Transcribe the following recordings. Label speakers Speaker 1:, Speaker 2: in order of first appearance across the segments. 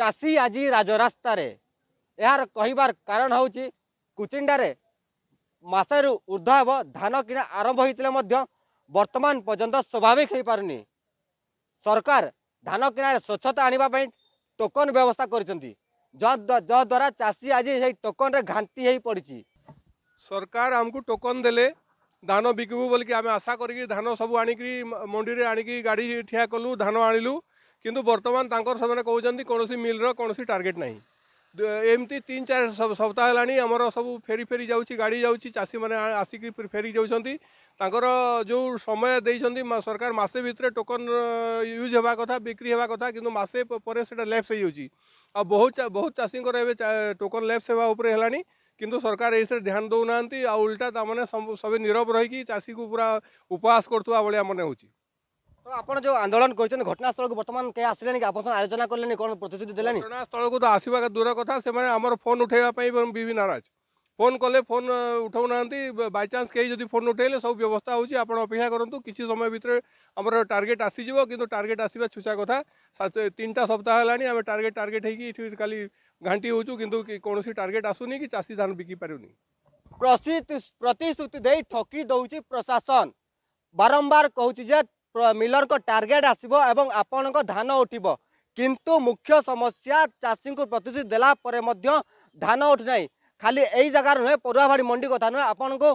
Speaker 1: ଚାଷୀ ଆଜି ରାଜରାସ୍ତାରେ ଏହାର କହିବାର କାରଣ ହେଉଛି କୁଚିଣ୍ଡାରେ ମାସେରୁ ଉର୍ଦ୍ଧ୍ୱ ହେବ ଧାନ କିଣା ଆରମ୍ଭ ହୋଇଥିଲେ ମଧ୍ୟ ବର୍ତ୍ତମାନ ପର୍ଯ୍ୟନ୍ତ ସ୍ୱାଭାବିକ ହୋଇପାରୁନି ସରକାର ଧାନ କିଣାରେ ସ୍ୱଚ୍ଛତା ଆଣିବା ପାଇଁ ଟୋକନ ବ୍ୟବସ୍ଥା କରିଛନ୍ତି ଯାହାଦ୍ୱାରା ଚାଷୀ ଆଜି ସେଇ ଟୋକନରେ ଘାଣ୍ଟି ହୋଇ ପଡ଼ିଛି
Speaker 2: ସରକାର ଆମକୁ ଟୋକନ ଦେଲେ ଧାନ ବିକିବୁ ବୋଲିକି ଆମେ ଆଶା କରିକି ଧାନ ସବୁ ଆଣିକି ମଣ୍ଡିରେ ଆଣିକି ଗାଡ଼ି ଠିଆ କଲୁ ଧାନ ଆଣିଲୁ কিন্তু বর্তমান তাঁর সেমানে কৌছেন কোণী মিলর কোণী টার্গেট না এমতি তিন চার সপ্তাহ হলানি আমার সব ফেরি ফেরি যাচ্ছি গাড়ি যাচ্ছি চাষী মানে আসি ফেরি যাচ্ছেন তাঁর যে সময় দিয়েছেন সরকার মাসে ভিতরে টোকন ইউজ হওয়া কথা বিক্রি হওয়া কথা কিন্তু মাসে পরে সেটা লেপস হয়ে যাচ্ছি আর বহু বহু চাষীঙ্কর এবে টোকন লেপস হওয়া উপরে হল কিন্তু সরকার এইসে ধ্যান দেউ না আল্টা তার মানে সবাই নীরব রহিকি চাষীকে পুরা উপহাস করতে ভাবে মনে হচ্ছে तो आप जो आंदोलन कर घटनास्थल को बर्तमान क्या आसिले कि आप आलोचना कले कौन प्रतिश्रुति दे घटनास्थल को तो आसवा दूर कथा से फोन उठाई भी नाराज फोन कले फोन उठाऊना बैचान्स कहीं जो फोन उठे सब व्यवस्था होपेक्षा करूँ कि समय भितर आम टार्गेट आसीज कि टार्गेट आसवा छुचा कथ तीन टा सप्ताह है टार्गेट टार्गेट होली घाटी हो कौन टार्गेट आसूनी कि चाषी धान बिकी पार नहीं प्रतिश्रुति ठकी दौर प्रशासन बारंबार कहे
Speaker 1: ମିଲରଙ୍କ ଟାର୍ଗେଟ୍ ଆସିବ ଏବଂ ଆପଣଙ୍କ ଧାନ ଉଠିବ କିନ୍ତୁ ମୁଖ୍ୟ ସମସ୍ୟା ଚାଷୀଙ୍କୁ ପ୍ରତିଶ୍ରୁତି ଦେଲା ପରେ ମଧ୍ୟ ଧାନ ଉଠୁନାହିଁ ଖାଲି ଏଇ ଜାଗାରେ ନୁହେଁ ପରୁଆଭାଡ଼ି ମଣ୍ଡି କଥା ନୁହେଁ ଆପଣଙ୍କୁ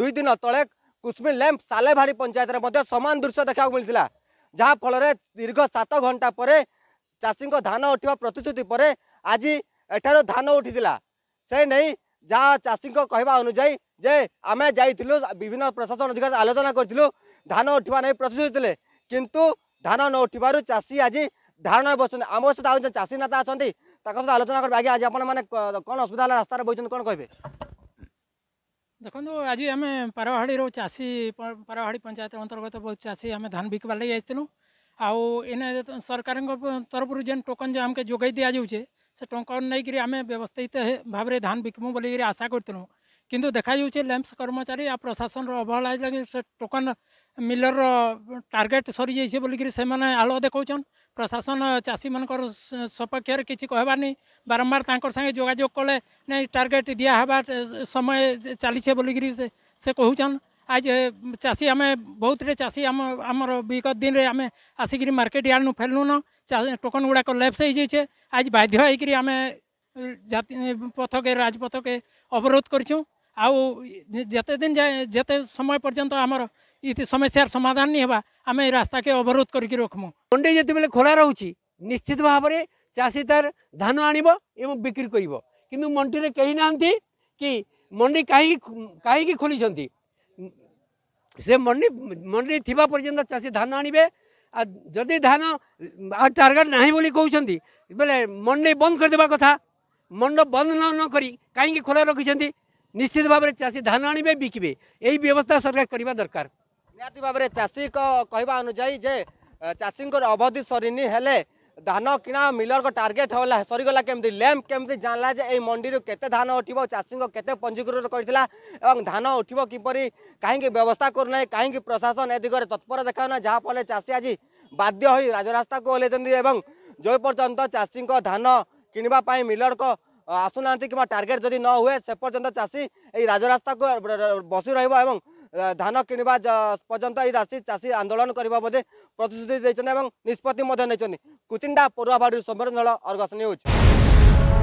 Speaker 1: ଦୁଇ ଦିନ ତଳେ କୁସ୍ମିଲ ଲେମ୍ପ ସାଲେଭାଡ଼ି ପଞ୍ଚାୟତରେ ମଧ୍ୟ ସମାନ ଦୃଶ୍ୟ ଦେଖିବାକୁ ମିଳିଥିଲା ଯାହାଫଳରେ ଦୀର୍ଘ ସାତ ଘଣ୍ଟା ପରେ ଚାଷୀଙ୍କ ଧାନ ଉଠିବା ପ୍ରତିଶ୍ରୁତି ପରେ ଆଜି ଏଠାରୁ ଧାନ ଉଠିଥିଲା ସେ ନେଇ ଯାହା ଚାଷୀଙ୍କ କହିବା ଅନୁଯାୟୀ যে আমি যাই বিভিন্ন প্রশাসন অধিকার আলোচনা করছিল ধান উঠবা নেই প্রতিশ্রুতি কিন্তু ধান ন উঠবার চাষী আজ ধারণায় বসছেন আমার সাথে আসছেন চাষী নেতা অনেক তাঁর সাথে আলোচনা করবে আগে আজ আপনার মানে কোণ অসুবিধা হলে রাস্তায় বইছেন কোণ কে
Speaker 3: দেখুন আজ আমি পারহাড়ির চাষী পারহাড়ি পঞ্চায়েত অন্তর্গত বহু চাষী আমি ধান বিকবার লাগে আসছিল আউ এনে সরকার তরফর যে টোকন যে আমাকে যোগাই দিয়া যাচ্ছে সে টোকন নিয়ে আমি ব্যবস্থিত ভাবে ধান বিকমু বলি আশা করলু କିନ୍ତୁ ଦେଖାଯାଉଛି ଲେମ୍ସ କର୍ମଚାରୀ ଆଉ ପ୍ରଶାସନର ଅବହେଳା ଲାଗି ସେ ଟୋକନ୍ ମିଲର ଟାର୍ଗେଟ୍ ସରିଯାଇଛି ବୋଲିକିରି ସେମାନେ ଆଳ ଦେଖାଉଛନ୍ ପ୍ରଶାସନ ଚାଷୀମାନଙ୍କର ସପକ୍ଷରେ କିଛି କହିବାନି ବାରମ୍ବାର ତାଙ୍କର ସାଙ୍ଗେ ଯୋଗାଯୋଗ କଲେ ନାଇଁ ଟାର୍ଗେଟ୍ ଦିଆହେବା ସମୟ ଚାଲିଛେ ବୋଲିକିରି ସେ ସେ କହୁଛନ୍ ଆଜ୍ ଚାଷୀ ଆମେ ବହୁତଟେ ଚାଷୀ ଆମ ଆମର ବିଗତ ଦିନରେ ଆମେ ଆସିକିରି ମାର୍କେଟ୍ ଆଡ଼ନୁ ଫେଲୁନ ଟୋକନ୍ ଗୁଡ଼ାକ ଲେପ୍ସ ହେଇଯାଇଛେ ଆଜ୍ ବାଧ୍ୟ ହେଇକିରି ଆମେ জাতি পথকে রাজপথকে অবরোধ করছু ଆଉ ଯେତେ ଦିନ ଯେତେ ସମୟ ପର୍ଯ୍ୟନ୍ତ ଆମର ଇତି ସମସ୍ୟାର ସମାଧାନ ନି ହେବା
Speaker 4: ଆମେ ଏ ରାସ୍ତାକେ ଅବରୋଧ କରିକି ରଖମୁ ମଣ୍ଡି ଯେତେବେଳେ ଖୋଲା ରହୁଛି ନିଶ୍ଚିତ ଭାବରେ ଚାଷୀ ତାର ଧାନ ଆଣିବ ଏବଂ ବିକ୍ରି କରିବ କିନ୍ତୁ ମଣ୍ଡିରେ କେହି ନାହାନ୍ତି କି ମଣ୍ଡି କାହିଁକି କାହିଁକି ଖୋଲିଛନ୍ତି ସେ ମଣ୍ଡି ମଣ୍ଡି ଥିବା ପର୍ଯ୍ୟନ୍ତ ଚାଷୀ ଧାନ ଆଣିବେ ଆଉ ଯଦି ଧାନ ଆଉ ଟାର୍ଗେଟ୍ ନାହିଁ ବୋଲି କହୁଛନ୍ତି ବୋଲେ ମଣ୍ଡି ବନ୍ଦ କରିଦେବା କଥା ମଣ୍ଡ ବନ୍ଦ ନ କରି କାହିଁକି ଖୋଲା ରଖିଛନ୍ତି ନିଶ୍ଚିତ ଭାବରେ
Speaker 1: ଚାଷୀ ଧାନ ଆଣିବେ ବିକିବେ ଏହି ବ୍ୟବସ୍ଥା ସରକାର କରିବା ଦରକାର ନିହାତି ଭାବରେ ଚାଷୀଙ୍କ କହିବା ଅନୁଯାୟୀ ଯେ ଚାଷୀଙ୍କର ଅବଧି ସରିନି ହେଲେ ଧାନ କିଣା ମିଲରଙ୍କ ଟାର୍ଗେଟ୍ ହେଲା ସରିଗଲା କେମିତି ଲ୍ୟାମ୍ପ କେମିତି ଜାଣିଲା ଯେ ଏଇ ମଣ୍ଡିରୁ କେତେ ଧାନ ଉଠିବ ଚାଷୀଙ୍କ କେତେ ପଞ୍ଜୀକୃତ କରିଥିଲା ଏବଂ ଧାନ ଉଠିବ କିପରି କାହିଁକି ବ୍ୟବସ୍ଥା କରୁନାହିଁ କାହିଁକି ପ୍ରଶାସନ ଏ ଦିଗରେ ତତ୍ପର ଦେଖାଉନାହିଁ ଯାହାଫଳରେ ଚାଷୀ ଆଜି ବାଧ୍ୟ ହୋଇ ରାଜରାସ୍ତାକୁ ଓହ୍ଲାଇଛନ୍ତି ଏବଂ ଯେଉଁ ପର୍ଯ୍ୟନ୍ତ ଚାଷୀଙ୍କ ଧାନ କିଣିବା ପାଇଁ ମିଲରଙ୍କ ଆସୁନାହାନ୍ତି କିମ୍ବା ଟାର୍ଗେଟ୍ ଯଦି ନ ହୁଏ ସେ ପର୍ଯ୍ୟନ୍ତ ଚାଷୀ ଏହି ରାଜରାସ୍ତାକୁ ବସି ରହିବ ଏବଂ ଧାନ କିଣିବା ପର୍ଯ୍ୟନ୍ତ ଏହି ରାଶି ଚାଷୀ ଆନ୍ଦୋଳନ କରିବା ବୋଲି ପ୍ରତିଶ୍ରୁତି ଦେଇଛନ୍ତି ଏବଂ ନିଷ୍ପତ୍ତି ମଧ୍ୟ ନେଇଛନ୍ତି କୁଚିଣ୍ଡା ପୂର୍ବାଭାଡ଼ିରୁ ସୌମ୍ୟରଞ୍ଜଳ ଅର୍ଗସ ନ୍ୟୁଜ୍